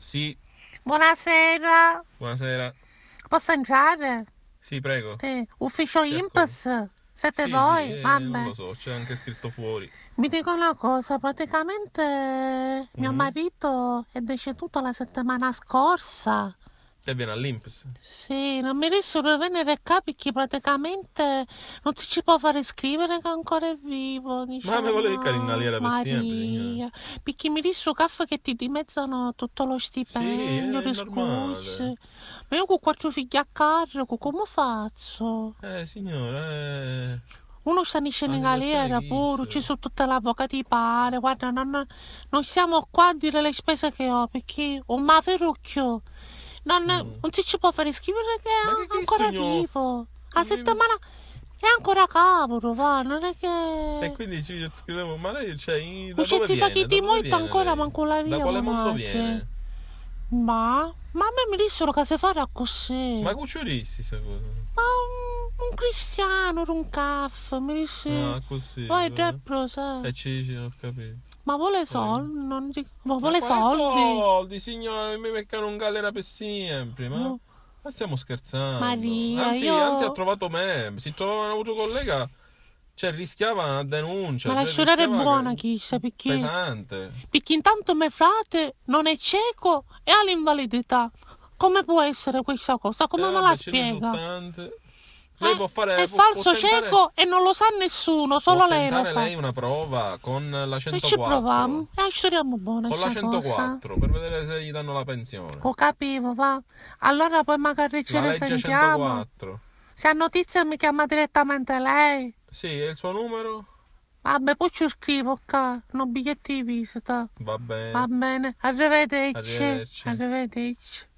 Sì. Buonasera. Buonasera. Posso entrare? Sì, prego. Sì. Ufficio certo. Ecco. IMPS? Siete sì, voi? Sì, eh, Vabbè. Non lo so, c'è anche scritto fuori. Mi dico una cosa, praticamente mm mio mhm. marito è deceduto la settimana scorsa. E viene all'Imps? Sì, non mi riescono a venire qua perché praticamente non si ci può fare scrivere che ancora è vivo. Diciamo. Ma mi volevi carinaliera per bestia. Perché mi riesco caffè che ti dimezzano tutto lo stipendio, sì, le scuse. Ma io con quattro figli a carico, come faccio? Eh, signora, eh... Uno sta in galera pure, ci sono tutta l'avvocato di pare, guarda, non, non siamo qua a dire le spese che ho, perché un maverucchio. Non, mm. non si ci può fare schifo perché Ma è ancora segno? vivo. La settimana... è ancora cavolo, va, non è che... E quindi ci scriviamo, ma lei, cioè, da cioè, ti fa che ti molto ancora, lei? manco la mia. Da quale mondo viene? Ma... Ma a me mi dissero che si farà così. Ma cuccioristi, secondo me. Ma un, cristiano, un caff, mi disse... Ah, così. Poi è proprio, sai. E ci dici, non ho capito. Ma vuole eh. soldi? Non dico, ma vuole ma soldi? soldi, signore, mi meccano un galera per sempre, ma... No. ma stiamo scherzando. Maria, anzi, io... anzi, ha trovato me. Si trovava un altro collega cioè rischiava una denuncia. Ma cioè, la sorella è buona, che... chissà perché. Pesante. Perché intanto mio frate non è cieco e ha l'invalidità. Come può essere questa cosa? Come eh, me la spiega? lei eh, può fare è falso può tentare, cieco e non lo sa nessuno solo lei lo sa lei una prova con la 104 e ci proviamo e eh, ci troviamo buona con la 104 cosa. per vedere se gli danno la pensione ho capito va allora poi magari ci la risentiamo 104. se ha notizia mi chiama direttamente lei sì e il suo numero Vabbè, poi ci scrivo qua, non biglietti di visita. Va bene. Va bene, arrivederci. Arrivederci. arrivederci.